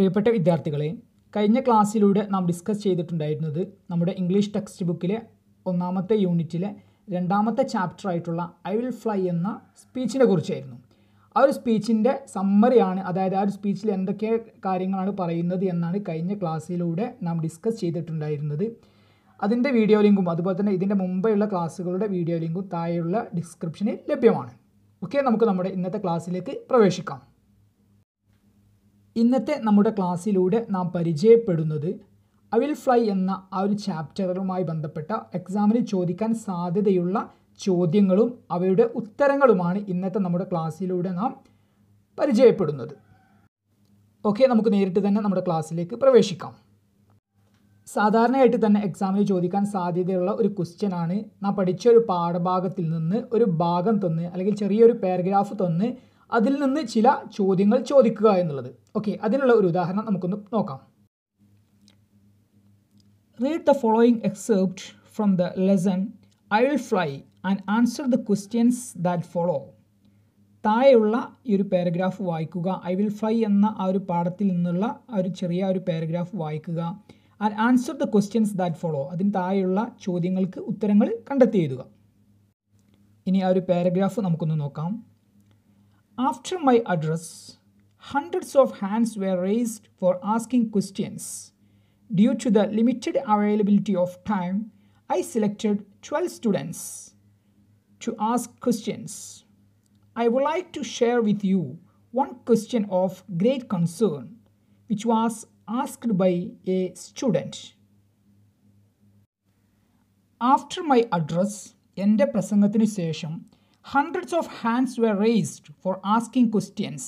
പ്രിയപ്പെട്ട വിദ്യാർത്ഥികളെ കഴിഞ്ഞ ക്ലാസ്സിലൂടെ നാം ഡിസ്കസ് ചെയ്തിട്ടുണ്ടായിരുന്നത് നമ്മുടെ ഇംഗ്ലീഷ് ടെക്സ്റ്റ് ബുക്കിലെ ഒന്നാമത്തെ യൂണിറ്റിലെ രണ്ടാമത്തെ ചാപ്റ്റർ ആയിട്ടുള്ള ഐ വിൽ ഫ്ലൈ എന്ന സ്പീച്ചിനെ കുറിച്ചായിരുന്നു ആ ഒരു സ്പീച്ചിൻ്റെ സമ്മറിയാണ് അതായത് ആ ഒരു സ്പീച്ചിൽ എന്തൊക്കെ കാര്യങ്ങളാണ് പറയുന്നത് എന്നാണ് കഴിഞ്ഞ ക്ലാസ്സിലൂടെ നാം ഡിസ്കസ് ചെയ്തിട്ടുണ്ടായിരുന്നത് അതിൻ്റെ വീഡിയോ ലിങ്കും അതുപോലെ തന്നെ ഇതിൻ്റെ മുമ്പെയുള്ള ക്ലാസ്സുകളുടെ വീഡിയോ ലിങ്കും താഴെയുള്ള ഡിസ്ക്രിപ്ഷനിൽ ലഭ്യമാണ് ഓക്കെ നമുക്ക് നമ്മുടെ ഇന്നത്തെ ക്ലാസ്സിലേക്ക് പ്രവേശിക്കാം ഇന്നത്തെ നമ്മുടെ ക്ലാസ്സിലൂടെ നാം പരിചയപ്പെടുന്നത് ഐ വിൽ ഫ്ലൈ എന്ന ആ ഒരു ചാപ്റ്ററുമായി ബന്ധപ്പെട്ട എക്സാമിന് ചോദിക്കാൻ സാധ്യതയുള്ള ചോദ്യങ്ങളും അവയുടെ ഉത്തരങ്ങളുമാണ് ഇന്നത്തെ നമ്മുടെ ക്ലാസ്സിലൂടെ നാം പരിചയപ്പെടുന്നത് ഓക്കെ നമുക്ക് നേരിട്ട് തന്നെ നമ്മുടെ ക്ലാസ്സിലേക്ക് പ്രവേശിക്കാം സാധാരണയായിട്ട് തന്നെ എക്സാമിന് ചോദിക്കാൻ സാധ്യതയുള്ള ഒരു ക്വസ്റ്റ്യനാണ് നാം പഠിച്ച ഒരു പാഠഭാഗത്തിൽ നിന്ന് ഒരു ഭാഗം തന്ന് അല്ലെങ്കിൽ ചെറിയൊരു പാരഗ്രാഫ് തന്ന് അതിൽ നിന്ന് ചില ചോദ്യങ്ങൾ ചോദിക്കുക എന്നുള്ളത് ഓക്കെ അതിനുള്ള ഒരു ഉദാഹരണം നമുക്കൊന്ന് നോക്കാം read the following except from the lesson I will fly and answer the questions that follow താഴെയുള്ള ഈ ഒരു പാരഗ്രാഫ് വായിക്കുക ഐ വിൽ ഫ്ലൈ എന്ന ആ ഒരു പാഠത്തിൽ നിന്നുള്ള ആ ഒരു ചെറിയ ഒരു പാരഗ്രാഫ് വായിക്കുക and answer the questions that follow അതിന് താഴെയുള്ള ചോദ്യങ്ങൾക്ക് ഉത്തരങ്ങൾ കണ്ടെത്തി എഴുതുക ഇനി ആ ഒരു പാരഗ്രാഫ് നമുക്കൊന്ന് നോക്കാം After my address, hundreds of hands were raised for asking questions. Due to the limited availability of time, I selected 12 students to ask questions. I would like to share with you one question of great concern, which was asked by a student. After my address, എൻ്റെ പ്രസംഗത്തിനു ശേഷം hundreds of hands were raised for asking questions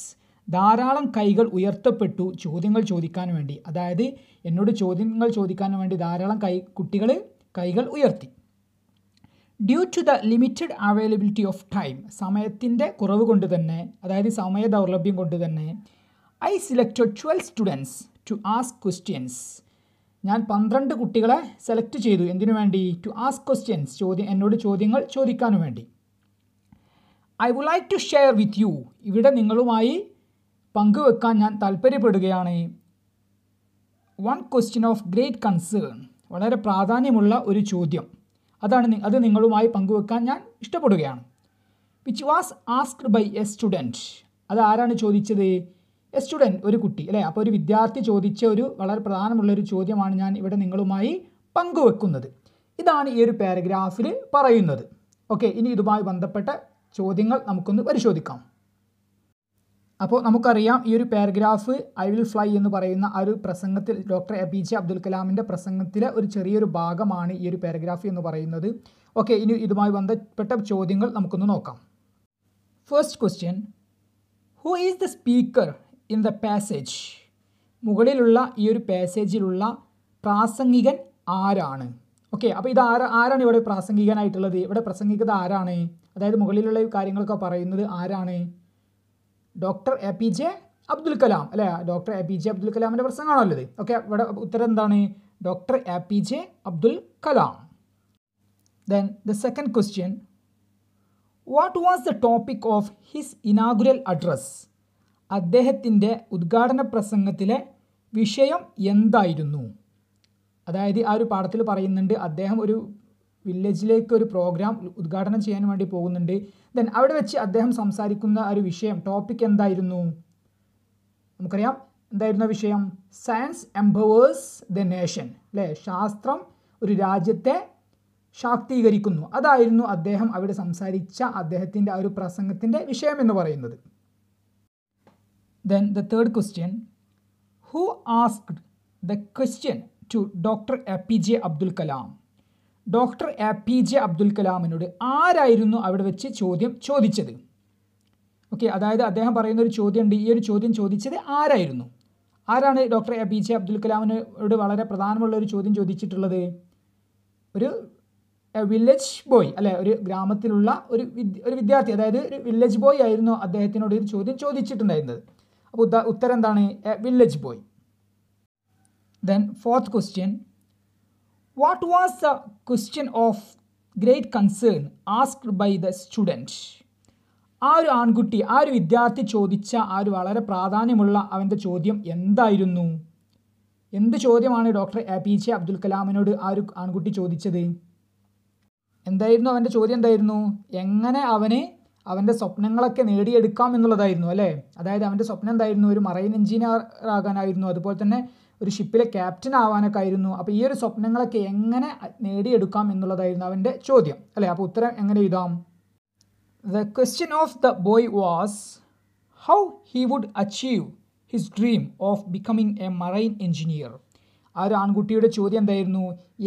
ധാരാളം കൈകൾ ഉയർത്തപ്പെട്ടു ചോദ്യങ്ങൾ ചോദിക്കാൻ വേണ്ടി അതായത് എന്നോട് ചോദ്യങ്ങൾ ചോദിക്കാൻ വേണ്ടി ധാരാളം കൈ കുട്ടികൾ കൈകൾ ഉയർത്തി due to the limited availability of time സമയത്തിൻ്റെ കുറവ് കൊണ്ട് തന്നെ അതായത് സമയ ദൗർലഭ്യം കൊണ്ട് തന്നെ I selected twelve students to ask questions ഞാൻ പന്ത്രണ്ട് കുട്ടികളെ സെലക്ട് ചെയ്തു എന്തിനു വേണ്ടി ടു ആസ്ക് ക്വസ്റ്റ്യൻസ് ചോദ്യം എന്നോട് ചോദ്യങ്ങൾ ചോദിക്കാനും വേണ്ടി I would like to share with you ഇവിടെ നിങ്ങളുമായി പങ്കുവെക്കാൻ ഞാൻ താല്പര്യപ്പെടുകയാണ് one question of great concern വളരെ പ്രാധാന്യമുള്ള ഒരു ചോദ്യം അതാണ് അത് നിങ്ങളുമായി പങ്കുവെക്കാൻ ഞാൻ ഇഷ്ടപ്പെടുകയാണ് which was asked by a student അത് ആരാണ് ചോദിച്ചത് എ സ്റ്റുഡൻറ്റ് ഒരു കുട്ടി അല്ലേ അപ്പോൾ ഒരു വിദ്യാർത്ഥി ചോദിച്ച ഒരു വളരെ പ്രധാനമുള്ള ഒരു ചോദ്യമാണ് ഞാൻ ഇവിടെ നിങ്ങളുമായി പങ്കുവെക്കുന്നത് ഇതാണ് ഈ ഒരു പാരഗ്രാഫിൽ പറയുന്നത് ഓക്കെ ഇനി ഇതുമായി ബന്ധപ്പെട്ട ചോദ്യങ്ങൾ നമുക്കൊന്ന് പരിശോധിക്കാം അപ്പോൾ നമുക്കറിയാം ഈ ഒരു പാരഗ്രാഫ് ഐ വിൽ ഫ്ലൈ എന്ന് പറയുന്ന ആ ഒരു പ്രസംഗത്തിൽ doctor A P J Abdul കലാമിൻ്റെ പ്രസംഗത്തിലെ ഒരു ചെറിയൊരു ഭാഗമാണ് ഈ ഒരു പാരഗ്രാഫ് എന്ന് പറയുന്നത് ഓക്കെ ഇനി ഇതുമായി ബന്ധപ്പെട്ട ചോദ്യങ്ങൾ നമുക്കൊന്ന് നോക്കാം first question who is the speaker in the passage മുകളിലുള്ള ഈ ഒരു പാസേജിലുള്ള പ്രാസംഗികൻ ആരാണ് ഓക്കെ അപ്പോൾ ഇത് ആരാണ് ഇവിടെ പ്രാസംഗികനായിട്ടുള്ളത് ഇവിടെ പ്രസംഗികത ആരാണ് അതായത് മുകളിലുള്ള കാര്യങ്ങളൊക്കെ പറയുന്നത് ആരാണ് doctor A P J Abdul Kalam അല്ലേ doctor A P J Abdul കലാമിൻ്റെ പ്രസംഗമാണല്ലോ ഇത് ഓക്കെ ഇവിടെ ഉത്തരം എന്താണ് doctor A P J Abdul Kalam then the second question what was the topic of his inaugural address അദ്ദേഹത്തിൻ്റെ ഉദ്ഘാടന പ്രസംഗത്തിലെ വിഷയം എന്തായിരുന്നു അതായത് ആ ഒരു പാഠത്തിൽ പറയുന്നുണ്ട് അദ്ദേഹം ഒരു വില്ലേജിലേക്ക് ഒരു പ്രോഗ്രാം ഉദ്ഘാടനം ചെയ്യാൻ വേണ്ടി പോകുന്നുണ്ട് ദെൻ അവിടെ വെച്ച് അദ്ദേഹം സംസാരിക്കുന്ന ഒരു വിഷയം ടോപ്പിക് എന്തായിരുന്നു നമുക്കറിയാം എന്തായിരുന്നു വിഷയം സയൻസ് എംപവേഴ്സ് ദ നേഷൻ അല്ലേ ശാസ്ത്രം ഒരു രാജ്യത്തെ ശാക്തീകരിക്കുന്നു അതായിരുന്നു അദ്ദേഹം അവിടെ സംസാരിച്ച അദ്ദേഹത്തിൻ്റെ ആ ഒരു പ്രസംഗത്തിൻ്റെ വിഷയം എന്ന് പറയുന്നത് then the third question who asked the question to doctor A P J Abdul Kalam doctor A P J Abdul കലാമിനോട് ആരായിരുന്നു അവിടെ വെച്ച് ചോദ്യം ചോദിച്ചത് ഓക്കെ അതായത് അദ്ദേഹം പറയുന്ന ഒരു ചോദ്യമുണ്ട് ഈ ഒരു ചോദ്യം ചോദിച്ചത് ആരായിരുന്നു ആരാണ് doctor A P J Abdul കലാമിനോട് വളരെ പ്രധാനമുള്ള ഒരു ചോദ്യം ചോദിച്ചിട്ടുള്ളത് ഒരു വില്ലേജ് ബോയ് അല്ലെ ഒരു ഗ്രാമത്തിലുള്ള ഒരു ഒരു വിദ്യാർത്ഥി അതായത് ഒരു വില്ലേജ് ബോയ് ആയിരുന്നു അദ്ദേഹത്തിനോട് ഒരു ചോദ്യം ചോദിച്ചിട്ടുണ്ടായിരുന്നത് അപ്പോൾ ഉത്തരം എന്താണ് a village boy then fourth question What was a question of great concern asked by the student ആ ഒരു ആൺകുട്ടി ആ ഒരു വിദ്യാർത്ഥി ചോദിച്ച ആ ഒരു വളരെ പ്രാധാന്യമുള്ള അവൻ്റെ ചോദ്യം എന്തായിരുന്നു എന്ത് ചോദ്യമാണ് doctor A P J Abdul കലാമിനോട് ആ ഒരു ആൺകുട്ടി ചോദിച്ചത് എന്തായിരുന്നു അവൻ്റെ ചോദ്യം എന്തായിരുന്നു എങ്ങനെ അവന് അവൻ്റെ സ്വപ്നങ്ങളൊക്കെ നേടിയെടുക്കാം എന്നുള്ളതായിരുന്നു അല്ലേ അതായത് അവൻ്റെ സ്വപ്നം എന്തായിരുന്നു ഒരു മറൈൻ എഞ്ചിനീയർ ആകാനായിരുന്നു അതുപോലെ തന്നെ ഒരു ഷിപ്പിലെ ക്യാപ്റ്റൻ ആവാനൊക്കെ ആയിരുന്നു അപ്പോൾ ഈ ഒരു സ്വപ്നങ്ങളൊക്കെ എങ്ങനെ നേടിയെടുക്കാം എന്നുള്ളതായിരുന്നു അവൻ്റെ ചോദ്യം അല്ലേ അപ്പോൾ ഉത്തരം എങ്ങനെ എഴുതാം the question of the boy was how he would achieve his dream of becoming a marine engineer ആ ഒരു ആൺകുട്ടിയുടെ ചോദ്യം എന്തായിരുന്നു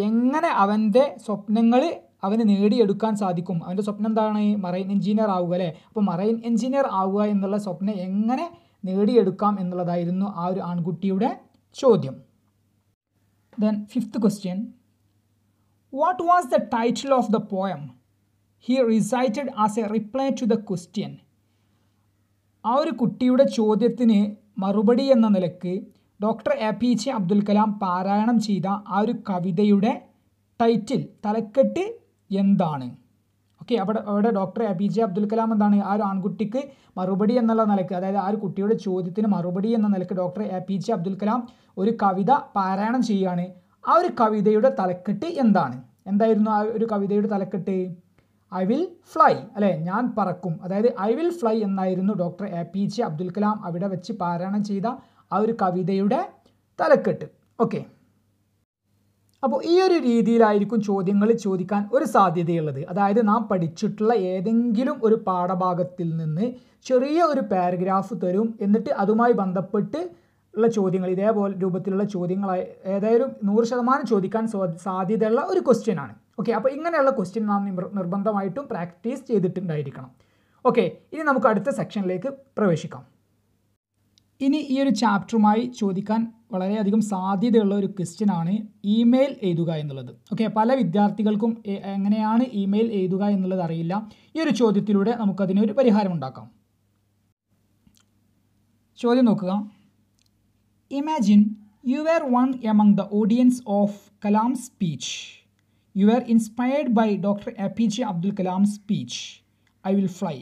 എങ്ങനെ അവൻ്റെ സ്വപ്നങ്ങൾ അവന് നേടിയെടുക്കാൻ സാധിക്കും അവൻ്റെ സ്വപ്നം എന്താണ് മറൈൻ എഞ്ചിനീയർ ആവുക അല്ലേ അപ്പോൾ മറൈൻ എഞ്ചിനീയർ ആവുക എന്നുള്ള സ്വപ്നം എങ്ങനെ നേടിയെടുക്കാം എന്നുള്ളതായിരുന്നു ആ ഒരു ആൺകുട്ടിയുടെ ചോദ്യം then fifth question what was the title of the poem he recited as a reply to the question ആ ഒരു കുട്ടിയുടെ ചോദ്യത്തിന് മറുപടി എന്ന നിലക്ക് doctor A P J Abdul Kalam പാരായണം ചെയ്ത ആ ഒരു കവിതയുടെ ടൈറ്റിൽ തലക്കെട്ട് എന്താണ് ഓക്കെ അവിടെ അവിടെ doctor A P J Abdul Kalam എന്താണ് ആ ഒരു ആൺകുട്ടിക്ക് മറുപടി എന്നുള്ള നിലക്ക് അതായത് ആ ഒരു കുട്ടിയുടെ ചോദ്യത്തിന് മറുപടി എന്ന നിലക്ക് doctor A P J Abdul Kalam ഒരു കവിത പാരായണം ചെയ്യുകയാണ് ആ ഒരു കവിതയുടെ തലക്കെട്ട് എന്താണ് എന്തായിരുന്നു ആ ഒരു കവിതയുടെ തലക്കെട്ട് ഐ വിൽ ഫ്ലൈ അല്ലെ ഞാൻ പറക്കും അതായത് ഐ വിൽ ഫ്ലൈ എന്നായിരുന്നു doctor A P J Abdul Kalam അവിടെ വെച്ച് പാരായണം ചെയ്ത ആ ഒരു കവിതയുടെ തലക്കെട്ട് ഓക്കെ അപ്പോൾ ഈ ഒരു രീതിയിലായിരിക്കും ചോദ്യങ്ങൾ ചോദിക്കാൻ ഒരു സാധ്യതയുള്ളത് അതായത് നാം പഠിച്ചിട്ടുള്ള ഏതെങ്കിലും ഒരു പാഠഭാഗത്തിൽ നിന്ന് ചെറിയ ഒരു പാരഗ്രാഫ് തരും എന്നിട്ട് അതുമായി ബന്ധപ്പെട്ട് ഉള്ള ചോദ്യങ്ങൾ ഇതേപോലെ രൂപത്തിലുള്ള ചോദ്യങ്ങൾ ഏതായാലും നൂറ് ശതമാനം ചോദിക്കാൻ സാധ്യതയുള്ള ഒരു ക്വസ്റ്റ്യൻ ആണ് ഓക്കെ അപ്പോൾ ഇങ്ങനെയുള്ള ക്വസ്റ്റ്യൻ നാം നിർബന്ധമായിട്ടും പ്രാക്ടീസ് ചെയ്തിട്ടുണ്ടായിരിക്കണം ഓക്കെ ഇനി നമുക്ക് അടുത്ത സെക്ഷനിലേക്ക് പ്രവേശിക്കാം ഇനി ഈ ഒരു ചാപ്റ്ററുമായി ചോദിക്കാൻ വളരെയധികം സാധ്യതയുള്ള ഒരു ക്വസ്റ്റ്യൻ ആണ് ഇമെയിൽ എഴുതുക എന്നുള്ളത് ഓക്കെ പല വിദ്യാർത്ഥികൾക്കും എങ്ങനെയാണ് ഇമെയിൽ എഴുതുക എന്നുള്ളത് അറിയില്ല ഈ ഒരു ചോദ്യത്തിലൂടെ ഒരു പരിഹാരം ഉണ്ടാക്കാം ചോദ്യം നോക്കുക imagine you are one among the audience of Kalam speech you are inspired by doctor A P J Abdul Kalam speech I will fly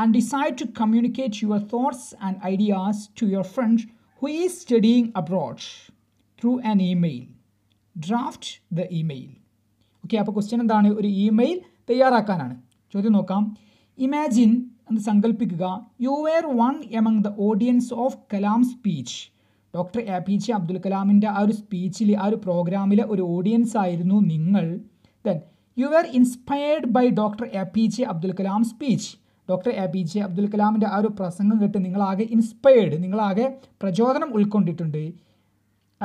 and decide to communicate your thoughts and ideas to your friend who is studying abroad through an email. Draft the email okay അപ്പോൾ question എന്താണ് ഒരു email തയ്യാറാക്കാനാണ് ചോദ്യം നോക്കാം imagine എന്ന് സങ്കല്പിക്കുക you were one among the audience of Kalam speech doctor A P J Abdul കലാമിൻ്റെ ആ ഒരു സ്പീച്ചിൽ ആ ഒരു പ്രോഗ്രാമിലെ ഒരു ഓഡിയൻസ് ആയിരുന്നു നിങ്ങൾ then you were inspired by doctor A P J Abdul Kalam speech doctor A P J Abdul കലാമിൻ്റെ ആ ഒരു പ്രസംഗം കേട്ട് നിങ്ങളാകെ ഇൻസ്പയേർഡ് നിങ്ങളാകെ പ്രചോദനം ഉൾക്കൊണ്ടിട്ടുണ്ട്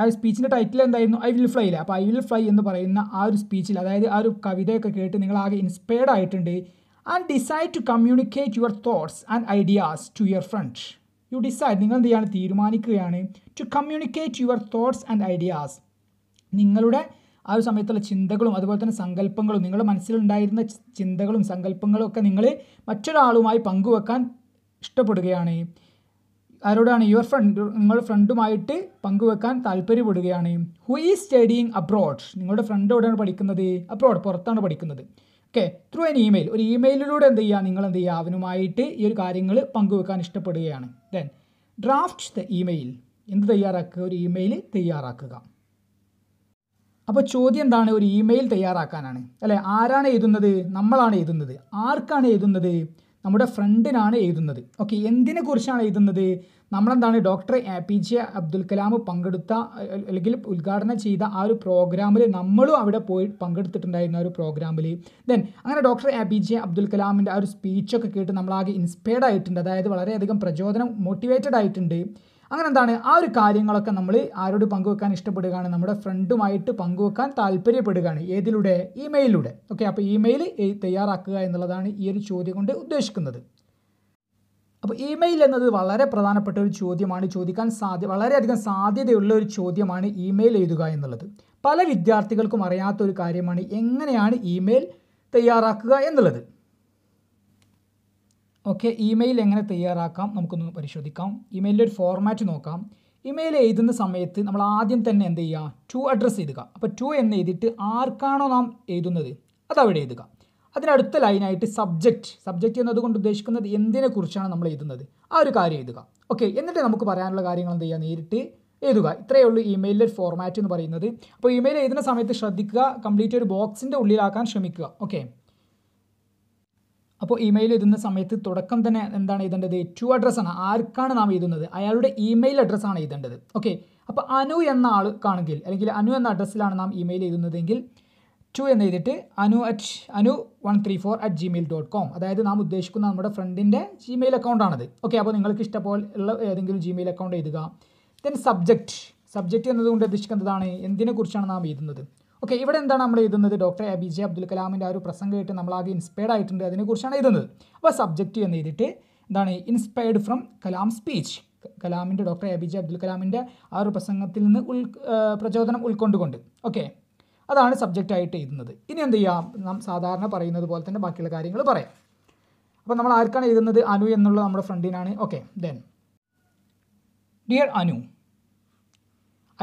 ആ ഒരു സ്പീച്ചിൻ്റെ ടൈറ്റിൽ എന്തായിരുന്നു ഐ വിൽ ഫ്ലൈ ഇല്ല അപ്പോൾ ഐ വിൽ ഫ്ലൈ എന്ന് പറയുന്ന ആ ഒരു സ്പീച്ചിൽ അതായത് ആ ഒരു കവിതയൊക്കെ കേട്ട് നിങ്ങളാകെ ഇൻസ്പയർഡ് ആയിട്ടുണ്ട് and decide to communicate your thoughts and ideas to your friend you decide നിങ്ങൾ എന്ത് ചെയ്യാണ് തീരുമാനിക്കുകയാണ് to communicate your thoughts and ideas നിങ്ങളുടെ ആ ഒരു സമയത്തുള്ള ചിന്തകളും അതുപോലെ തന്നെ സങ്കല്പങ്ങളും നിങ്ങളുടെ മനസ്സിലുണ്ടായിരുന്ന ചിന്തകളും സങ്കല്പങ്ങളും ഒക്കെ നിങ്ങൾ മറ്റൊരാളുമായി പങ്കുവെക്കാൻ ഇഷ്ടപ്പെടുകയാണ് ആരോടാണ് യുവർ ഫ്രണ്ട് നിങ്ങളുടെ ഫ്രണ്ടുമായിട്ട് പങ്കുവെക്കാൻ താല്പര്യപ്പെടുകയാണ് ഹു ഈസ് സ്റ്റഡിയിങ് അബ്രോഡ് നിങ്ങളുടെ ഫ്രണ്ട് എവിടെയാണ് പഠിക്കുന്നത് അബ്രോഡ് പുറത്താണ് പഠിക്കുന്നത് ഓക്കെ ത്രൂ എൻ ഇമെയിൽ ഒരു ഇമെയിലിലൂടെ എന്ത് ചെയ്യുക നിങ്ങൾ എന്ത് ചെയ്യുക അവനുമായിട്ട് ഈ ഒരു കാര്യങ്ങൾ പങ്കുവെക്കാൻ ഇഷ്ടപ്പെടുകയാണ് ദെൻ ഡ്രാഫ്റ്റ് ദ ഇമെയിൽ എന്ത് തയ്യാറാക്കുക ഒരു ഇമെയിൽ തയ്യാറാക്കുക അപ്പോൾ ചോദ്യം എന്താണ് ഒരു ഇമെയിൽ തയ്യാറാക്കാനാണ് അല്ലേ ആരാണ് എഴുതുന്നത് നമ്മളാണ് എഴുതുന്നത് ആർക്കാണ് എഴുതുന്നത് നമ്മുടെ ഫ്രണ്ടിനാണ് എഴുതുന്നത് ഓക്കെ എന്തിനെ കുറിച്ചാണ് എഴുതുന്നത് നമ്മളെന്താണ് doctor A P J Abdul Kalam പങ്കെടുത്ത അല്ലെങ്കിൽ ഉദ്ഘാടനം ചെയ്ത ആ ഒരു പ്രോഗ്രാമിൽ നമ്മളും അവിടെ പോയി പങ്കെടുത്തിട്ടുണ്ടായിരുന്ന ഒരു പ്രോഗ്രാമിൽ ദെൻ അങ്ങനെ doctor A P J Abdul കലാമിൻ്റെ ആ ഒരു സ്പീച്ചൊക്കെ കേട്ട് നമ്മളാകെ ഇൻസ്പയർഡ് ആയിട്ടുണ്ട് അതായത് വളരെയധികം പ്രചോദനം മോട്ടിവേറ്റഡ് ആയിട്ടുണ്ട് അങ്ങനെ എന്താണ് ആ ഒരു കാര്യങ്ങളൊക്കെ നമ്മൾ ആരോട് പങ്കുവെക്കാൻ ഇഷ്ടപ്പെടുകയാണ് നമ്മുടെ ഫ്രണ്ടുമായിട്ട് പങ്കുവെക്കാൻ താല്പര്യപ്പെടുകയാണ് ഏതിലൂടെ ഇമെയിലൂടെ ഓക്കെ അപ്പോൾ ഇമെയിൽ തയ്യാറാക്കുക എന്നുള്ളതാണ് ഈ ഒരു ചോദ്യം കൊണ്ട് ഉദ്ദേശിക്കുന്നത് അപ്പോൾ ഇമെയിൽ എന്നത് വളരെ പ്രധാനപ്പെട്ട ഒരു ചോദ്യമാണ് ചോദിക്കാൻ സാധ്യ വളരെയധികം സാധ്യതയുള്ള ഒരു ചോദ്യമാണ് ഇമെയിൽ എഴുതുക എന്നുള്ളത് പല വിദ്യാർത്ഥികൾക്കും അറിയാത്ത ഒരു കാര്യമാണ് എങ്ങനെയാണ് ഇമെയിൽ തയ്യാറാക്കുക എന്നുള്ളത് ഓക്കെ ഇമെയിൽ എങ്ങനെ തയ്യാറാക്കാം നമുക്കൊന്ന് പരിശോധിക്കാം ഇമെയിലിൻ്റെ ഒരു ഫോർമാറ്റ് നോക്കാം ഇമെയിൽ എഴുതുന്ന സമയത്ത് നമ്മൾ ആദ്യം തന്നെ എന്ത് ചെയ്യുക ടു അഡ്രസ്സ് എഴുതുക അപ്പോൾ ടു എന്ന് എഴുതിയിട്ട് ആർക്കാണോ നാം എഴുതുന്നത് അത് അവിടെ എഴുതുക അതിനടുത്ത ലൈനായിട്ട് സബ്ജക്റ്റ് സബ്ജക്റ്റ് എന്നതുകൊണ്ട് ഉദ്ദേശിക്കുന്നത് എന്തിനെക്കുറിച്ചാണ് നമ്മൾ എഴുതുന്നത് ആ ഒരു കാര്യം എഴുതുക ഓക്കെ എന്നിട്ട് നമുക്ക് പറയാനുള്ള കാര്യങ്ങൾ എന്ത് ചെയ്യുക നേരിട്ട് എഴുതുക ഇത്രയേ ഉള്ളൂ ഇമെയിലിൻ്റെ ഒരു ഫോർമാറ്റ് എന്ന് പറയുന്നത് അപ്പോൾ ഇമെയിൽ എഴുതുന്ന സമയത്ത് ശ്രദ്ധിക്കുക കംപ്ലീറ്റ് ഒരു ബോക്സിൻ്റെ ഉള്ളിലാക്കാൻ ശ്രമിക്കുക ഓക്കെ അപ്പോൾ ഇമെയിൽ എഴുതുന്ന സമയത്ത് തുടക്കം തന്നെ എന്താണ് എഴുതേണ്ടത് ടു അഡ്രസ്സാണ് ആർക്കാണ് നാം എഴുതുന്നത് അയാളുടെ ഇമെയിൽ അഡ്രസ്സാണ് എഴുതേണ്ടത് ഓക്കെ അപ്പോൾ അനു എന്ന ആൾ കാണെങ്കിൽ അല്ലെങ്കിൽ അനു എന്ന അഡ്രസ്സിലാണ് നാം ഇമെയിൽ എഴുതുന്നതെങ്കിൽ ടു എന്ന് എഴുതിയിട്ട് Anu at Anu one three four at Gmail dot com അതായത് നാം ഉദ്ദേശിക്കുന്ന നമ്മുടെ ഫ്രണ്ടിൻ്റെ ജിമെയിൽ അക്കൗണ്ടാണത് ഓക്കെ അപ്പോൾ നിങ്ങൾക്ക് ഉള്ള ഏതെങ്കിലും ജിമെയിൽ അക്കൗണ്ട് എഴുതുക ദെൻ സബ്ജക്റ്റ് സബ്ജക്റ്റ് എന്നതുകൊണ്ട് ഉദ്ദേശിക്കുന്നതാണ് എന്തിനെക്കുറിച്ചാണ് നാം എഴുതുന്നത് ഓക്കെ ഇവിടെ എന്താണ് നമ്മൾ എഴുതുന്നത് doctor A B J Abdul കലാമിൻ്റെ ആ ഒരു പ്രസംഗം നമ്മൾ നമ്മളാകെ ഇൻസ്പയർഡ് ആയിട്ടുണ്ട് അതിനെക്കുറിച്ചാണ് എഴുതുന്നത് അപ്പോൾ സബ്ജക്റ്റ് എന്ന് എഴുതിയിട്ട് എന്താണ് ഇൻസ്പയർഡ് ഫ്രം കലാം സ്പീച്ച് കലാമിൻ്റെ doctor A B J Abdul കലാമിൻ്റെ ആ ഒരു പ്രസംഗത്തിൽ നിന്ന് ഉൾ പ്രചോദനം ഉൾക്കൊണ്ടുകൊണ്ട് ഓക്കെ അതാണ് സബ്ജക്റ്റ് ആയിട്ട് എഴുതുന്നത് ഇനി എന്ത് ചെയ്യാം നാം സാധാരണ പറയുന്നത് പോലെ തന്നെ ബാക്കിയുള്ള കാര്യങ്ങൾ പറയാം അപ്പോൾ നമ്മൾ ആർക്കാണ് എഴുതുന്നത് അനു എന്നുള്ള നമ്മുടെ ഫ്രണ്ടിനാണ് okay then dear Anu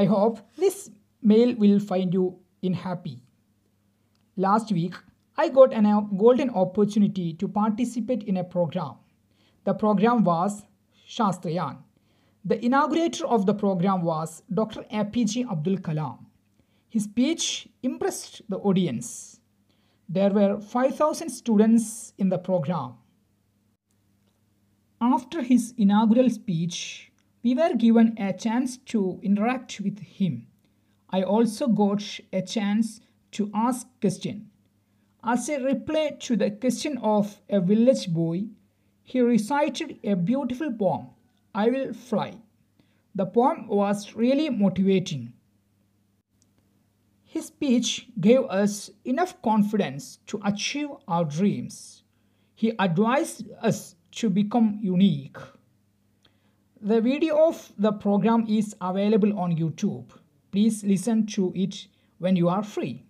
I hope this mail will find you in Happy. Last week, I got a uh, golden opportunity to participate in a program. The program was Shastrayan. The inaugurator of the program was Dr. APJ Abdul Kalam. His speech impressed the audience. There were 5,000 students in the program. After his inaugural speech, we were given a chance to interact with him. I also got a chance to ask question. As a reply to the question of a village boy, he recited a beautiful poem, I Will Fly. The poem was really motivating. His speech gave us enough confidence to achieve our dreams. He advised us to become unique. The video of the program is available on YouTube. Please listen to it when you are free.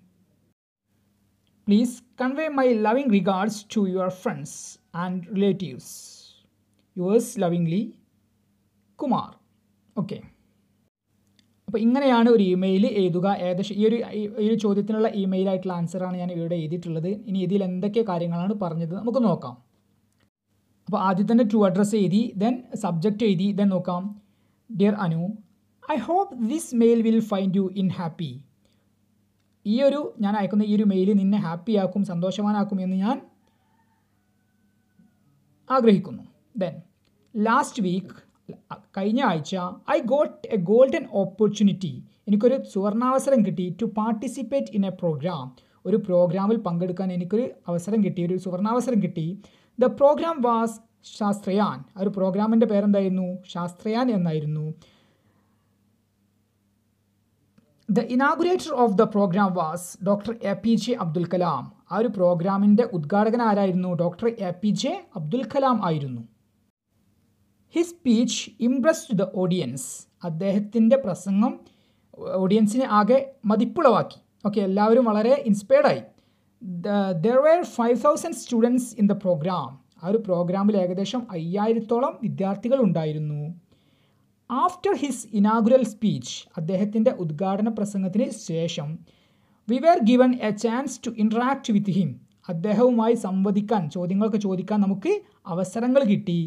Please convey my loving regards to your friends and relatives. Yours lovingly, Kumar. Okay. അപ്പോൾ ഇങ്ങനെയാണ് ഒരു email എഴുതുക ഏകദേശം ഈ ഒരു ഈ ഒരു ചോദ്യത്തിനുള്ള ഇമെയിലായിട്ടുള്ള ആൻസറാണ് ഞാൻ ഇവിടെ എഴുതിയിട്ടുള്ളത് ഇനി ഇതിൽ എന്തൊക്കെ കാര്യങ്ങളാണ് പറഞ്ഞത് നമുക്ക് നോക്കാം അപ്പോൾ ആദ്യം തന്നെ ടു അഡ്രസ്സ് എഴുതി ദെൻ സബ്ജക്റ്റ് എഴുതി ദെൻ നോക്കാം dear Anu I hope this mail will find you in happy ഈ ഒരു ഞാൻ അയക്കുന്ന ഈ ഒരു മെയിൽ നിന്നെ ഹാപ്പിയാക്കും സന്തോഷവാനാക്കും എന്ന് ഞാൻ ആഗ്രഹിക്കുന്നു ദെൻ ലാസ്റ്റ് വീക്ക് കഴിഞ്ഞ ആഴ്ച I got a golden opportunity എനിക്കൊരു സുവർണാവസരം കിട്ടി to participate in a program ഒരു പ്രോഗ്രാമിൽ പങ്കെടുക്കാൻ എനിക്കൊരു അവസരം കിട്ടി ഒരു സുവർണാവസരം കിട്ടി ദ പ്രോഗ്രാം വാസ് ശാസ്ത്രയാൻ ആ ഒരു പ്രോഗ്രാമിൻ്റെ പേരെന്തായിരുന്നു ശാസ്ത്രയാൻ എന്നായിരുന്നു the inaugurator of the program was doctor A P J Abdul Kalam ആ ഒരു പ്രോഗ്രാമിൻ്റെ ഉദ്ഘാടകൻ ആരായിരുന്നു doctor A P J Abdul Kalam ആയിരുന്നു his speech impressed the audience അദ്ദേഹത്തിൻ്റെ പ്രസംഗം ഓഡിയൻസിനെ ആകെ മതിപ്പുളവാക്കി ഓക്കെ എല്ലാവരും വളരെ ഇൻസ്പയർഡായി there were five thousand students in the program ആ ഒരു പ്രോഗ്രാമിൽ ഏകദേശം അയ്യായിരത്തോളം വിദ്യാർത്ഥികൾ ഉണ്ടായിരുന്നു ആഫ്റ്റർ ഹിസ് ഇനാഗുരൽ സ്പീച്ച് അദ്ദേഹത്തിൻ്റെ ഉദ്ഘാടന പ്രസംഗത്തിന് ശേഷം we were given a chance to interact with him അദ്ദേഹവുമായി സംവദിക്കാൻ ചോദ്യങ്ങളൊക്കെ ചോദിക്കാൻ നമുക്ക് അവസരങ്ങൾ കിട്ടി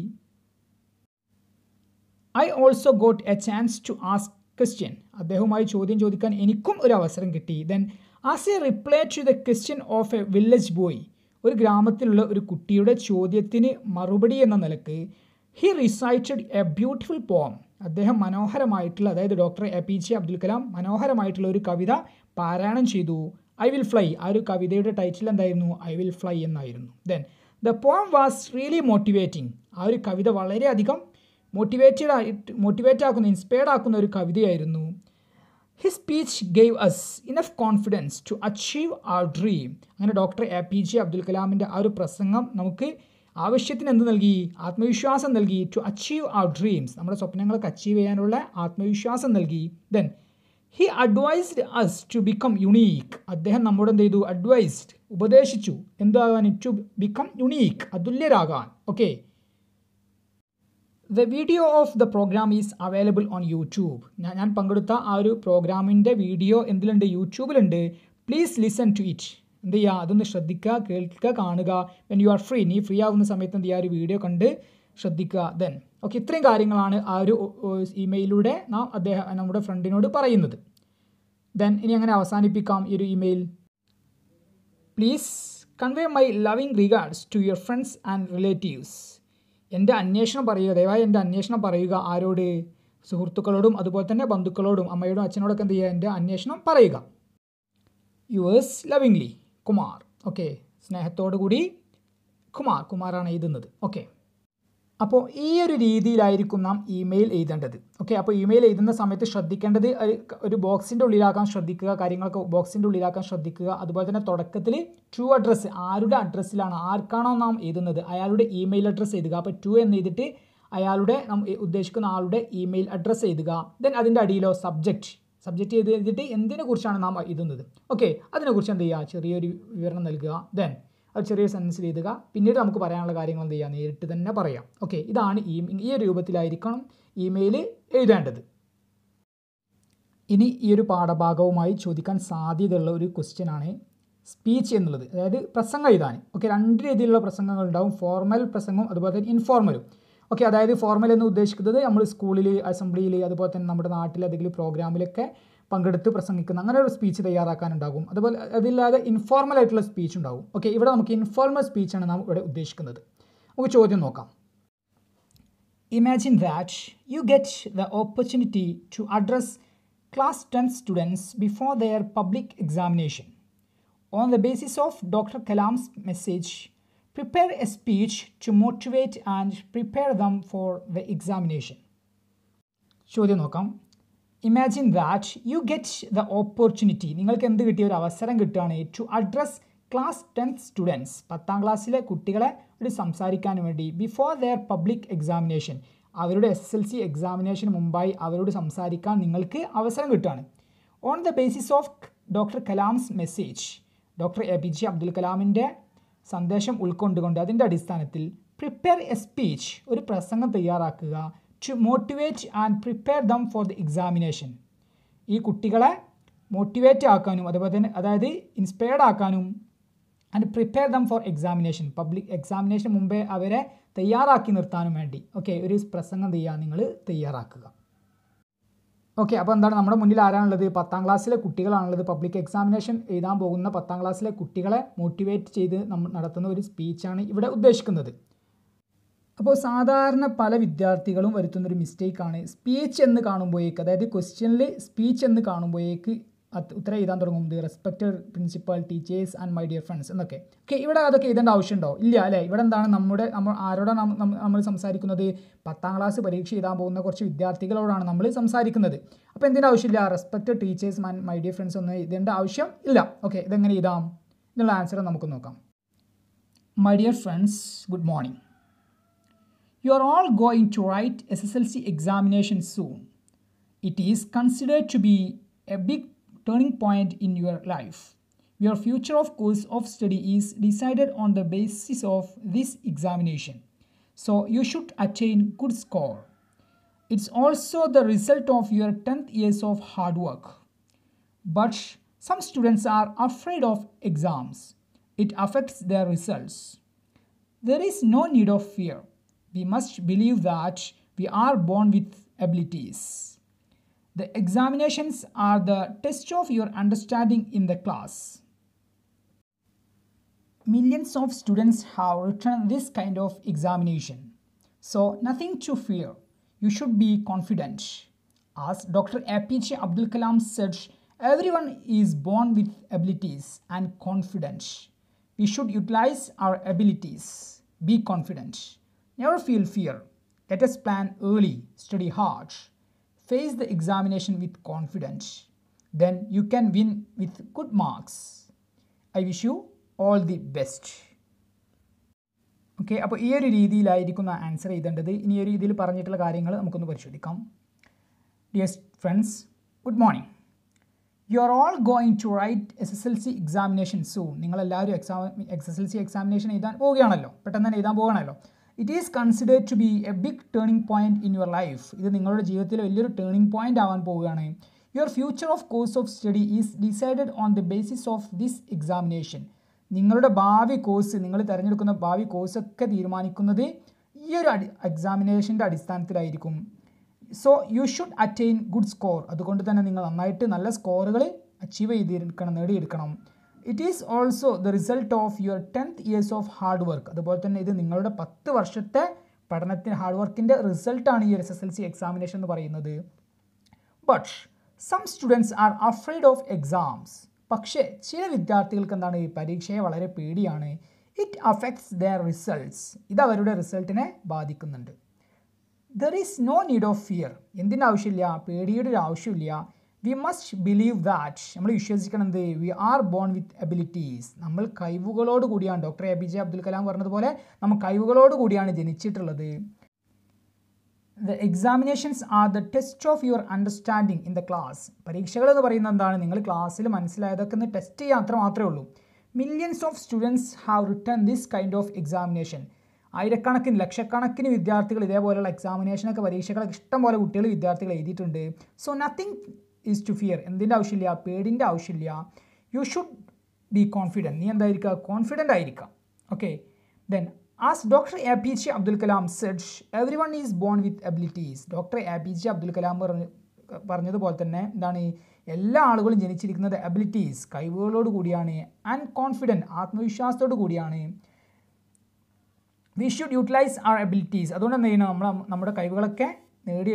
I also got a chance to ask question അദ്ദേഹവുമായി ചോദ്യം ചോദിക്കാൻ എനിക്കും ഒരു അവസരം കിട്ടി then as a reply to the question of a village boy ഒരു ഗ്രാമത്തിലുള്ള ഒരു കുട്ടിയുടെ ചോദ്യത്തിന് മറുപടി എന്ന നിലക്ക് ഹി റിസൈറ്റഡ് എ ബ്യൂട്ടിഫുൾ പോം അദ്ദേഹം മനോഹരമായിട്ടുള്ള അതായത് doctor A P J Abdul Kalam മനോഹരമായിട്ടുള്ള ഒരു കവിത പാരായണം ചെയ്തു ഐ വിൽ ഫ്ലൈ ആ ഒരു കവിതയുടെ ടൈറ്റിൽ എന്തായിരുന്നു ഐ വിൽ ഫ്ലൈ എന്നായിരുന്നു then the poem was really motivating ആ ഒരു കവിത വളരെയധികം മോട്ടിവേറ്റഡ് ആയിട്ട് മോട്ടിവേറ്റ് ആക്കുന്ന ഇൻസ്പയർഡ് ആക്കുന്ന ഒരു കവിതയായിരുന്നു he speech gave us enough confidence to achieve ആ ഡ്രീം അങ്ങനെ doctor A P J Abdul കലാമിൻ്റെ ആ ഒരു പ്രസംഗം നമുക്ക് ആവശ്യത്തിന് എന്ത് നൽകി ആത്മവിശ്വാസം നൽകി ടു അച്ചീവ് അവർ ഡ്രീംസ് നമ്മുടെ സ്വപ്നങ്ങളൊക്കെ അച്ചീവ് ചെയ്യാനുള്ള ആത്മവിശ്വാസം നൽകി then he advised us to become unique അദ്ദേഹം നമ്മോട് എന്ത് ചെയ്തു അഡ്വൈസ്ഡ് ഉപദേശിച്ചു എന്താകാൻ ടു ബിക്കം യുണീക്ക് അതുല്യരാകാൻ okay the video of the program is available on YouTube ഞാൻ ഞാൻ പങ്കെടുത്ത ആ ഒരു പ്രോഗ്രാമിൻ്റെ വീഡിയോ എന്തിലുണ്ട് യൂട്യൂബിലുണ്ട് പ്ലീസ് ലിസൺ ടു ഇറ്റ് എന്ത് ചെയ്യുക അതൊന്ന് ശ്രദ്ധിക്കുക കേൾക്കുക കാണുക വെൻ യു ആർ ഫ്രീ നീ ഫ്രീ ആവുന്ന സമയത്ത് എന്ത് ചെയ്യുക ഒരു വീഡിയോ കണ്ട് ശ്രദ്ധിക്കുക ദെൻ ഓക്കെ ഇത്രയും കാര്യങ്ങളാണ് ആ ഒരു ഇമെയിലൂടെ നാം അദ്ദേഹം നമ്മുടെ ഫ്രണ്ടിനോട് പറയുന്നത് ദെൻ ഇനി അങ്ങനെ അവസാനിപ്പിക്കാം ഈ ഒരു email please convey my loving regards to your friends and relatives എൻ്റെ അന്വേഷണം പറയുക ദയവായി എൻ്റെ അന്വേഷണം പറയുക ആരോട് സുഹൃത്തുക്കളോടും അതുപോലെ തന്നെ ബന്ധുക്കളോടും അമ്മയോടും അച്ഛനോടൊക്കെ എന്ത് ചെയ്യുക എൻ്റെ അന്വേഷണം പറയുക യുവേഴ്സ് ലവിംഗ്ലി കുമാർ ഓക്കെ സ്നേഹത്തോടു കൂടി കുമാർ കുമാറാണ് എഴുതുന്നത് ഓക്കെ അപ്പോൾ ഈ ഒരു രീതിയിലായിരിക്കും നാം ഇമെയിൽ എഴുതേണ്ടത് ഓക്കെ അപ്പോൾ ഇമെയിൽ എഴുതുന്ന സമയത്ത് ശ്രദ്ധിക്കേണ്ടത് ഒരു ബോക്സിൻ്റെ ഉള്ളിലാക്കാൻ ശ്രദ്ധിക്കുക കാര്യങ്ങളൊക്കെ ബോക്സിൻ്റെ ഉള്ളിലാക്കാൻ ശ്രദ്ധിക്കുക അതുപോലെ തന്നെ തുടക്കത്തിൽ ടു അഡ്രസ്സ് ആരുടെ അഡ്രസ്സിലാണ് ആർക്കാണോ നാം എഴുതുന്നത് അയാളുടെ ഇമെയിൽ അഡ്രസ്സ് എഴുതുക അപ്പോൾ ടു എന്ന് എഴുതിയിട്ട് അയാളുടെ നാം ഉദ്ദേശിക്കുന്ന ആളുടെ ഇമെയിൽ അഡ്രസ്സ് എഴുതുക ദെൻ അതിൻ്റെ അടിയിലോ സബ്ജക്റ്റ് സബ്ജക്റ്റ് ചെയ്ത് എഴുതിയിട്ട് എന്തിനെക്കുറിച്ചാണ് നാം എഴുതുന്നത് ഓക്കെ അതിനെക്കുറിച്ച് എന്ത് ചെയ്യുക ചെറിയൊരു വിവരണം നൽകുക ദെൻ അത് ചെറിയ സെൻസ് എഴുതുക പിന്നീട് നമുക്ക് പറയാനുള്ള കാര്യങ്ങൾ എന്ത് ചെയ്യുക നേരിട്ട് തന്നെ പറയാം ഓക്കെ ഇതാണ് ഈ ഈ ഒരു രൂപത്തിലായിരിക്കണം ഇമെയിൽ എഴുതേണ്ടത് ഇനി ഈ ഒരു പാഠഭാഗവുമായി ചോദിക്കാൻ സാധ്യതയുള്ള ഒരു ക്വസ്റ്റ്യൻ ആണ് സ്പീച്ച് എന്നുള്ളത് അതായത് പ്രസംഗം എഴുതാൻ ഓക്കെ രണ്ട് രീതിയിലുള്ള പ്രസംഗങ്ങൾ ഉണ്ടാവും ഫോർമൽ പ്രസംഗവും അതുപോലെ തന്നെ ഇൻഫോർമലും ഓക്കെ അതായത് ഫോർമൽ എന്ന് ഉദ്ദേശിക്കുന്നത് നമ്മൾ സ്കൂളിൽ അസംബ്ലിയിൽ അതുപോലെ തന്നെ നമ്മുടെ നാട്ടിൽ ഏതെങ്കിലും പ്രോഗ്രാമിലൊക്കെ പങ്കെടുത്ത് പ്രസംഗിക്കുന്ന അങ്ങനെ ഒരു സ്പീച്ച് തയ്യാറാക്കാനുണ്ടാകും അതുപോലെ അതില്ലാതെ ഇൻഫോർമൽ ആയിട്ടുള്ള സ്പീച്ച് ഉണ്ടാകും ഓക്കെ ഇവിടെ നമുക്ക് ഇൻഫോർമൽ സ്പീച്ചാണ് നാം ഇവിടെ ഉദ്ദേശിക്കുന്നത് നമുക്ക് ചോദ്യം നോക്കാം imagine that you get the opportunity to address class ten students before their public examination on the basis of doctor Kalam's message Prepare a speech to motivate and prepare them for the examination. ചോദ്യം നോക്കാം imagine that you get the opportunity നിങ്ങൾക്ക് എന്ത് കിട്ടിയ ഒരു അവസരം കിട്ടുകയാണ് to address class tenth students പത്താം ക്ലാസ്സിലെ കുട്ടികളെ ഒരു സംസാരിക്കാൻ വേണ്ടി ബിഫോർ ദെയർ പബ്ലിക് എക്സാമിനേഷൻ അവരുടെ എസ് എൽ സി എക്സാമിനേഷന് മുമ്പായി അവരോട് സംസാരിക്കാൻ നിങ്ങൾക്ക് അവസരം കിട്ടുകയാണ് on the basis of doctor Kalam's message doctor A P J Abdul കലാമിൻ്റെ സന്ദേശം ഉൾക്കൊണ്ടുകൊണ്ട് അതിൻ്റെ അടിസ്ഥാനത്തിൽ പ്രിപ്പയർ എ സ്പീച്ച് ഒരു പ്രസംഗം തയ്യാറാക്കുക to motivate and prepare them for the examination ഈ കുട്ടികളെ മോട്ടിവേറ്റ് ആക്കാനും അതുപോലെ തന്നെ അതായത് ഇൻസ്പയർഡ് ആക്കാനും and prepare them for examination public examination മുമ്പേ അവരെ തയ്യാറാക്കി നിർത്താനും വേണ്ടി ഓക്കെ ഒരു പ്രസംഗം തയ്യാ നിങ്ങൾ തയ്യാറാക്കുക ഓക്കെ അപ്പോൾ എന്താണ് നമ്മുടെ മുന്നിൽ ആരാണുള്ളത് പത്താം ക്ലാസ്സിലെ കുട്ടികളാണുള്ളത് പബ്ലിക് എക്സാമിനേഷൻ എഴുതാൻ പോകുന്ന പത്താം ക്ലാസ്സിലെ കുട്ടികളെ മോട്ടിവേറ്റ് ചെയ്ത് നമ്മൾ നടത്തുന്ന ഒരു സ്പീച്ചാണ് ഇവിടെ ഉദ്ദേശിക്കുന്നത് അപ്പോൾ സാധാരണ പല വിദ്യാർത്ഥികളും വരുത്തുന്നൊരു മിസ്റ്റേക്കാണ് സ്പീച്ച് എന്ന് കാണുമ്പോഴേക്ക് അതായത് ക്വസ്റ്റ്യനിൽ സ്പീച്ച് എന്ന് കാണുമ്പോഴേക്ക് ഉത്തരം എഴുതാൻ തുടങ്ങും the respected principal teachers and my dear friends എന്നൊക്കെ ഓക്കെ ഇവിടെ അതൊക്കെ എഴുതേണ്ട ആവശ്യമുണ്ടോ ഇല്ല അല്ലേ ഇവിടെ എന്താണ് നമ്മുടെ നമ്മൾ ആരോടാണ് നമ്മൾ സംസാരിക്കുന്നത് പത്താം ക്ലാസ് പരീക്ഷ എഴുതാൻ പോകുന്ന കുറച്ച് വിദ്യാർത്ഥികളോടാണ് നമ്മൾ സംസാരിക്കുന്നത് അപ്പോൾ എന്തിൻ്റെ ആവശ്യമില്ല respected teachers and my dear friends ഒന്നും എഴുതേണ്ട ആവശ്യം ഇല്ല ഓക്കെ ഇതെങ്ങനെ എഴുതാം എന്നുള്ള ആൻസർ നമുക്ക് നോക്കാം my dear friends good morning you are all going to write S S L C examination soon it is considered to be a big turning point in your life. Your future of course of study is decided on the basis of this examination. So you should attain good score. It's also the result of your 10th years of hard work. But some students are afraid of exams. It affects their results. There is no need of fear. We must believe that we are born with abilities. The examinations are the test of your understanding in the class. Millions of students have written this kind of examination. So nothing to fear. You should be confident. As Dr. APJ Abdul Kalam said, everyone is born with abilities and confidence. We should utilize our abilities. Be confident. Never feel fear. Let us plan early, study hard, face the examination with confidence. Then you can win with good marks. I wish you all the best. Okay അപ്പോൾ ഈ ഒരു രീതിയിലായിരിക്കുന്ന answer ചെയ്തേണ്ടത് ഇനി ഈ രീതിയിൽ പറഞ്ഞിട്ടുള്ള കാര്യങ്ങൾ നമുക്കൊന്ന് പരിശോധിക്കാം dear friends good morning you are all going to write S S L C examination soon നിങ്ങളെല്ലാവരും exam S S L C examination എഴുതാൻ പോവുകയാണല്ലോ പെട്ടെന്ന് തന്നെ എഴുതാൻ പോവുകയാണല്ലോ it is considered to be a big turning point in your life ഇത് നിങ്ങളുടെ ജീവിതത്തിൽ വലിയൊരു ടേണിംഗ് പോയിൻ്റ് ആവാൻ പോവുകയാണ് your future of course of study is decided on the basis of this examination നിങ്ങളുടെ ഭാവി കോഴ്സ് നിങ്ങൾ തിരഞ്ഞെടുക്കുന്ന ഭാവി കോഴ്സൊക്കെ തീരുമാനിക്കുന്നത് ഈ ഒരു അടി എക്സാമിനേഷൻ്റെ അടിസ്ഥാനത്തിലായിരിക്കും so you should attain good score അതുകൊണ്ട് തന്നെ നിങ്ങൾ നന്നായിട്ട് നല്ല സ്കോറുകൾ അച്ചീവ് ചെയ്തിരിക്കണം നേടിയെടുക്കണം it is also the result of your tenth years of hard work അതുപോലെ തന്നെ ഇത് നിങ്ങളുടെ പത്ത് വർഷത്തെ പഠനത്തിന് ഹാർഡ് വർക്കിൻ്റെ റിസൾട്ടാണ് ഈ ഒരു S S L C examination എന്ന് പറയുന്നത് but some students are afraid of exams പക്ഷേ ചില വിദ്യാർത്ഥികൾക്ക് എന്താണ് ഈ പരീക്ഷയെ വളരെ പേടിയാണ് ഇറ്റ് അഫക്ട്സ് ദർ റിസൾട്ട്സ് ഇത് അവരുടെ റിസൾട്ടിനെ ബാധിക്കുന്നുണ്ട് there is no need of fear എന്തിൻ്റെ ആവശ്യമില്ല പേടിയുടെ ഒരു ആവശ്യമില്ല വി മസ്റ്റ് ബിലീവ് ദാറ്റ് നമ്മൾ വിശ്വസിക്കണം എന്ത് we are born with abilities നമ്മൾ കഴിവുകളോട് കൂടിയാണ് doctor A P J Abdul Kalam പറഞ്ഞതുപോലെ നമ്മൾ കഴിവുകളോട് കൂടിയാണ് ജനിച്ചിട്ടുള്ളത് the examinations are the test of your understanding in the class പരീക്ഷകൾ എന്ന് പറയുന്നത് എന്താണ് നിങ്ങൾ ക്ലാസ്സിൽ മനസ്സിലായതൊക്കെ ഒന്ന് ടെസ്റ്റ് ചെയ്യാൻ അത്ര മാത്രമേ ഉള്ളൂ millions of students have written this kind of examination ആയിരക്കണക്കിന് ലക്ഷക്കണക്കിന് വിദ്യാർത്ഥികൾ ഇതേപോലെയുള്ള എക്സാമിനേഷനൊക്കെ പരീക്ഷകളൊക്കെ ഇഷ്ടംപോലെ കുട്ടികൾ വിദ്യാർത്ഥികൾ എഴുതിയിട്ടുണ്ട് so nothing is to fear എന്തിൻ്റെ ആവശ്യമില്ല പേടിൻ്റെ ആവശ്യമില്ല യു ഷുഡ് ബി കോൺഫിഡൻറ്റ് നീ എന്തായിരിക്കുക കോൺഫിഡൻ്റ് ആയിരിക്കാം okay then as doctor A P J Abdul Kalam said every one is born with abilities doctor A P J Abdul Kalam പറഞ്ഞു പറഞ്ഞതുപോലെ തന്നെ എന്താണ് എല്ലാ ആളുകളും ജനിച്ചിരിക്കുന്നത് എബിലിറ്റീസ് കഴിവുകളോട് കൂടിയാണ് ആൻഡ് കോൺഫിഡൻറ്റ് ആത്മവിശ്വാസത്തോട് കൂടിയാണ് we should utilize our abilities അതുകൊണ്ട് എന്ത് ചെയ്യണം നമ്മൾ നമ്മുടെ കഴിവുകളൊക്കെ നേടി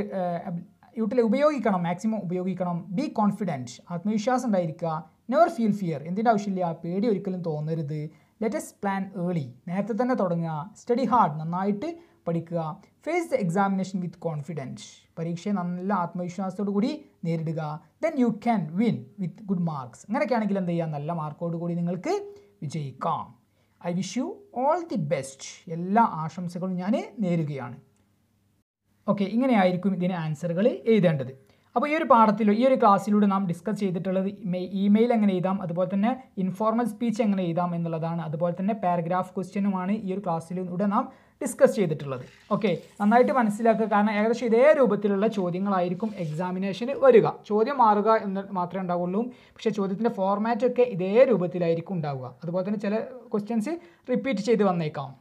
യൂട്ടിൽ ഉപയോഗിക്കണം മാക്സിമം ഉപയോഗിക്കണം ബി കോൺഫിഡൻറ്റ് ആത്മവിശ്വാസം ഉണ്ടായിരിക്കുക നെവർ ഫീൽ ഫിയർ എന്തിൻ്റെ ആവശ്യമില്ല പേടി ഒരിക്കലും തോന്നരുത് ലെറ്റസ്റ്റ് പ്ലാൻ ഏർലി നേരത്തെ തന്നെ തുടങ്ങുക സ്റ്റഡി ഹാർഡ് നന്നായിട്ട് പഠിക്കുക face the examination with confidence പരീക്ഷയെ നല്ല ആത്മവിശ്വാസത്തോടു കൂടി നേരിടുക then you can win with good marks അങ്ങനെയൊക്കെയാണെങ്കിൽ എന്ത് ചെയ്യുക നല്ല മാർക്കോട് കൂടി നിങ്ങൾക്ക് വിജയിക്കാം I wish you all the best എല്ലാ ആശംസകളും ഞാൻ നേരുകയാണ് ഓക്കെ ഇങ്ങനെയായിരിക്കും ഇതിന് ആൻസറുകൾ എഴുതേണ്ടത് അപ്പോൾ ഈ ഒരു പാഠത്തിലോ ഈ ഒരു ക്ലാസ്സിലൂടെ നാം ഡിസ്കസ് ചെയ്തിട്ടുള്ളത് ഇമെയിൽ എങ്ങനെ എഴുതാം അതുപോലെ തന്നെ ഇൻഫോർമൽ സ്പീച്ച് എങ്ങനെ എഴുതാം എന്നുള്ളതാണ് അതുപോലെ തന്നെ പാരഗ്രാഫ് ക്വസ്റ്റ്യനുമാണ് ഈ ഒരു ക്ലാസ്സിലൂടെ നാം ഡിസ്കസ് ചെയ്തിട്ടുള്ളത് ഓക്കെ നന്നായിട്ട് മനസ്സിലാക്കുക കാരണം ഏകദേശം ഇതേ രൂപത്തിലുള്ള ചോദ്യങ്ങളായിരിക്കും എക്സാമിനേഷന് വരിക ചോദ്യം മാറുക എന്ന് മാത്രമേ ഉണ്ടാവുള്ളൂ പക്ഷേ ചോദ്യത്തിൻ്റെ ഫോർമാറ്റൊക്കെ ഇതേ രൂപത്തിലായിരിക്കും ഉണ്ടാവുക അതുപോലെ തന്നെ ചില ക്വസ്റ്റ്യൻസ് റിപ്പീറ്റ് ചെയ്ത് വന്നേക്കാം